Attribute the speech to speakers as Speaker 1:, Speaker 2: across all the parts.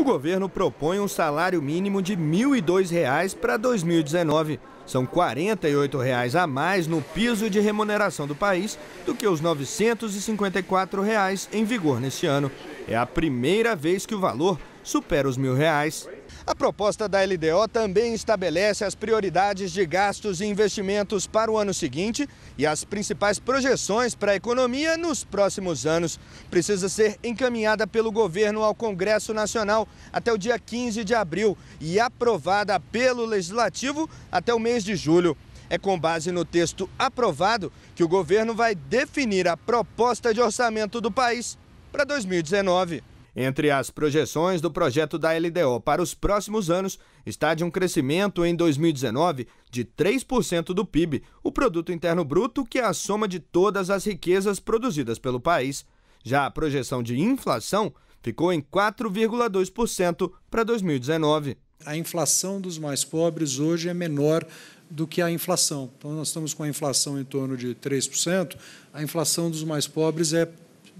Speaker 1: O governo propõe um salário mínimo de R$ 1.002 para 2019. São R$ 48,00 a mais no piso de remuneração do país do que os R$ 954 reais em vigor neste ano. É a primeira vez que o valor supera os R$ 1.000. A proposta da LDO também estabelece as prioridades de gastos e investimentos para o ano seguinte e as principais projeções para a economia nos próximos anos. Precisa ser encaminhada pelo governo ao Congresso Nacional até o dia 15 de abril e aprovada pelo Legislativo até o mês de julho. É com base no texto aprovado que o governo vai definir a proposta de orçamento do país para 2019. Entre as projeções do projeto da LDO para os próximos anos está de um crescimento em 2019 de 3% do PIB, o produto interno bruto que é a soma de todas as riquezas produzidas pelo país. Já a projeção de inflação ficou em 4,2% para 2019. A inflação dos mais pobres hoje
Speaker 2: é menor do que a inflação. Então, nós estamos com a inflação em torno de 3%, a inflação dos mais pobres é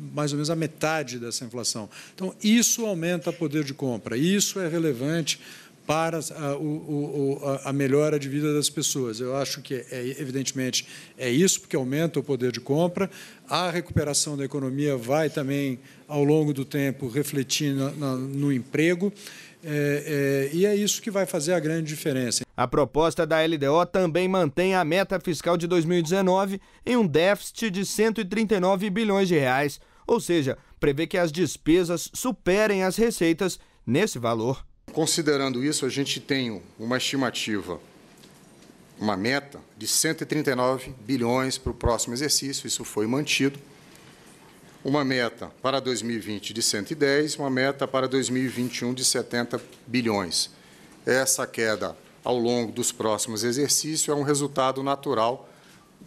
Speaker 2: mais ou menos a metade dessa inflação. Então, isso aumenta o poder de compra, isso é relevante para ah, a, o, a, melhora de vida das pessoas. Eu acho que, é, é, evidentemente, é isso, porque aumenta o poder de compra. A recuperação da economia vai também, ao longo do tempo, refletir
Speaker 1: no emprego. É, é, e é isso que vai fazer a grande diferença. A proposta da LDO também mantém a meta fiscal de 2019 em um déficit de 139 bilhões de reais, ou seja, prevê que as despesas superem as
Speaker 3: receitas nesse valor. Considerando isso, a gente tem uma estimativa, uma meta de 139 bilhões para o próximo exercício, isso foi mantido. Uma meta para 2020 de 110, uma meta para 2021 de 70 bilhões. Essa queda ao longo dos próximos exercícios é um resultado natural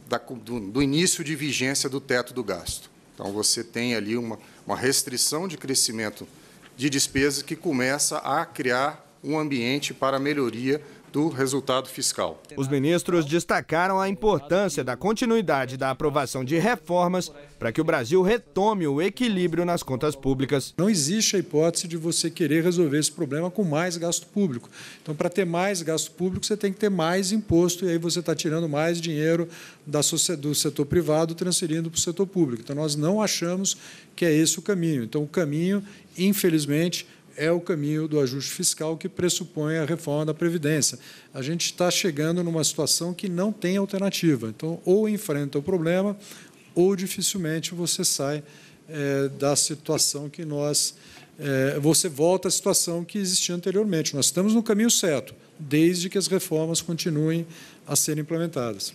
Speaker 3: da, do, do início de vigência do teto do gasto. Então, você tem ali uma, uma restrição de crescimento de despesas que começa a criar um ambiente para melhoria do resultado fiscal.
Speaker 1: Os ministros destacaram a importância da continuidade da aprovação de reformas para que o Brasil retome o equilíbrio nas contas públicas. Não existe a hipótese
Speaker 2: de você querer resolver esse problema com mais gasto público. Então, para ter mais gasto público, você tem que ter mais imposto, e aí você está tirando mais dinheiro do setor privado, transferindo para o setor público. Então, nós não achamos que é esse o caminho. Então, o caminho, infelizmente, é o caminho do ajuste fiscal que pressupõe a reforma da Previdência. A gente está chegando numa situação que não tem alternativa. Então, ou enfrenta o problema, ou dificilmente você sai é, da situação que nós. É, você volta à situação que existia anteriormente. Nós estamos no caminho certo, desde que as reformas continuem a ser implementadas.